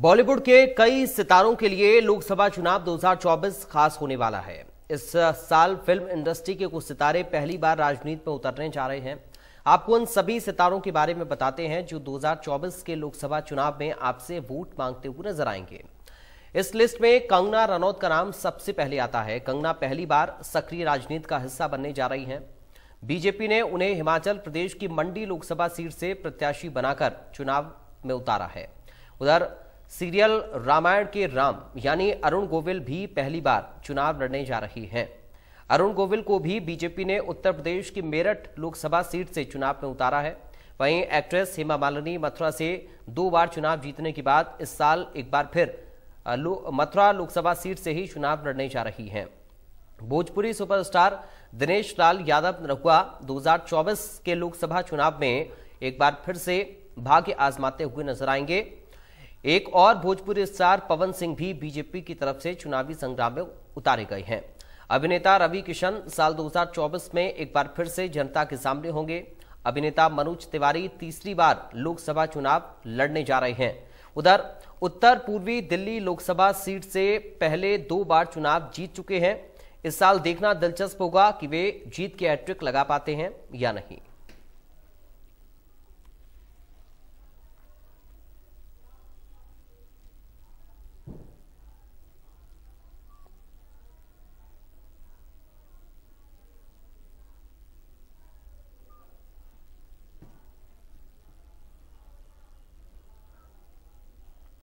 बॉलीवुड के कई सितारों के लिए लोकसभा चुनाव 2024 खास होने वाला है इस साल फिल्म इंडस्ट्री के कुछ सितारे पहली बार राजनीति में उतरने जा रहे हैं आपको उन सभी सितारों के बारे में बताते हैं जो 2024 के लोकसभा चुनाव में आपसे वोट मांगते हुए नजर आएंगे इस लिस्ट में कंगना रनौत का नाम सबसे पहले आता है कंगना पहली बार सक्रिय राजनीति का हिस्सा बनने जा रही है बीजेपी ने उन्हें हिमाचल प्रदेश की मंडी लोकसभा सीट से प्रत्याशी बनाकर चुनाव में उतारा है उधर सीरियल रामायण के राम यानी अरुण गोविल भी पहली बार चुनाव लड़ने जा रही हैं अरुण गोविल को भी बीजेपी ने उत्तर प्रदेश की मेरठ लोकसभा सीट से चुनाव में उतारा है वहीं एक्ट्रेस हेमा मालिनी मथुरा से दो बार चुनाव जीतने के बाद इस साल एक बार फिर लो, मथुरा लोकसभा सीट से ही चुनाव लड़ने जा रही हैं भोजपुरी सुपरस्टार दिनेश लाल यादव रघुआ 2024 के लोकसभा चुनाव में एक बार फिर से भाग्य आजमाते हुए नजर आएंगे एक और भोजपुरी स्टार पवन सिंह भी बीजेपी की तरफ से चुनावी संग्राम में उतारे गए हैं अभिनेता रवि किशन साल 2024 में एक बार फिर से जनता के सामने होंगे अभिनेता मनोज तिवारी तीसरी बार लोकसभा चुनाव लड़ने जा रहे हैं उधर उत्तर पूर्वी दिल्ली लोकसभा सीट से पहले दो बार चुनाव जीत चुके हैं इस साल देखना दिलचस्प होगा कि वे जीत के हैट्रिक लगा पाते हैं या नहीं